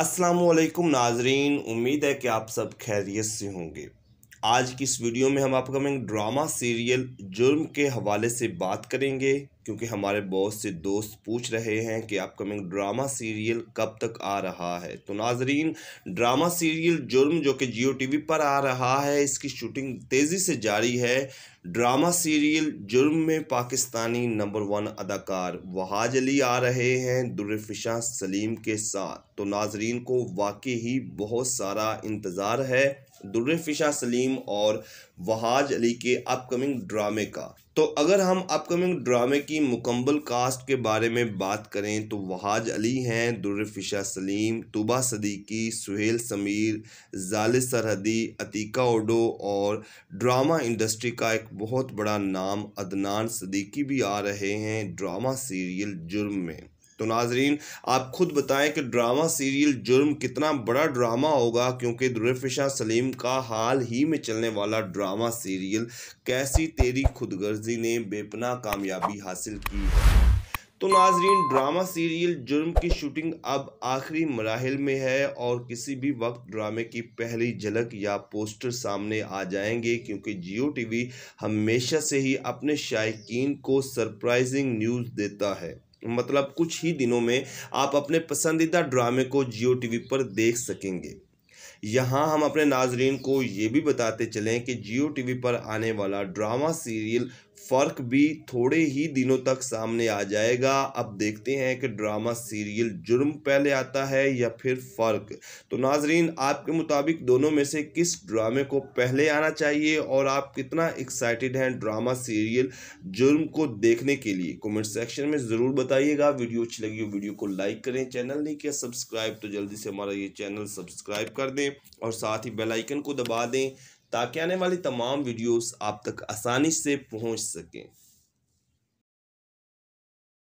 असलकुम नाजरीन उम्मीद है कि आप सब खैरियत से होंगे आज की इस वीडियो में हम अपकमिंग ड्रामा सीरियल जुर्म के हवाले से बात करेंगे क्योंकि हमारे बहुत से दोस्त पूछ रहे हैं कि अपकमिंग ड्रामा सीरियल कब तक आ रहा है तो नाजरीन ड्रामा सीरियल जुर्म जो कि जियो टीवी पर आ रहा है इसकी शूटिंग तेज़ी से जारी है ड्रामा सीरियल जुर्म में पाकिस्तानी नंबर वन अदाकार वहाज अली आ रहे हैं दुरफिशा सलीम के साथ तो नाजरीन को वाकई ही बहुत सारा इंतज़ार है दुर्रफिशा सलीम और वहाज अली के अपकमिंग ड्रामे का तो अगर हम अपकमिंग ड्रामे की मुकम्मल कास्ट के बारे में बात करें तो वहाज अली हैं दुर्रफिशा सलीम तुबा सदीकी सुहेल समीर जाल सरहदी अतीका ओडो और ड्रामा इंडस्ट्री का एक बहुत बड़ा नाम अदनान सदीकी भी आ रहे हैं ड्रामा सीरियल जुर्म में तो नाजरीन आप खुद बताएं कि ड्रामा सीरियल जुर्म कितना बड़ा ड्रामा होगा क्योंकि दुरफिशा सलीम का हाल ही में चलने वाला ड्रामा सीरियल कैसी तेरी खुदगर्जी ने बेपना कामयाबी हासिल की है तो नाजरीन ड्रामा सीरियल जुर्म की शूटिंग अब आखिरी मराहल में है और किसी भी वक्त ड्रामे की पहली झलक या पोस्टर सामने आ जाएंगे क्योंकि जियो टीवी हमेशा से ही अपने शायक को सरप्राइजिंग न्यूज़ देता है मतलब कुछ ही दिनों में आप अपने पसंदीदा ड्रामे को जियो टीवी पर देख सकेंगे यहाँ हम अपने नाजरीन को ये भी बताते चलें कि जियो टीवी पर आने वाला ड्रामा सीरियल फ़र्क भी थोड़े ही दिनों तक सामने आ जाएगा अब देखते हैं कि ड्रामा सीरियल जुर्म पहले आता है या फिर फ़र्क तो नाजरीन आपके मुताबिक दोनों में से किस ड्रामे को पहले आना चाहिए और आप कितना एक्साइटेड हैं ड्रामा सीरियल जुर्म को देखने के लिए कमेंट सेक्शन में ज़रूर बताइएगा वीडियो अच्छी लगी हो वीडियो को लाइक करें चैनल नहीं किया सब्सक्राइब तो जल्दी से हमारा ये चैनल सब्सक्राइब कर दें और साथ ही बेलाइकन को दबा दें ताकि आने वाली तमाम वीडियोस आप तक आसानी से पहुंच सकें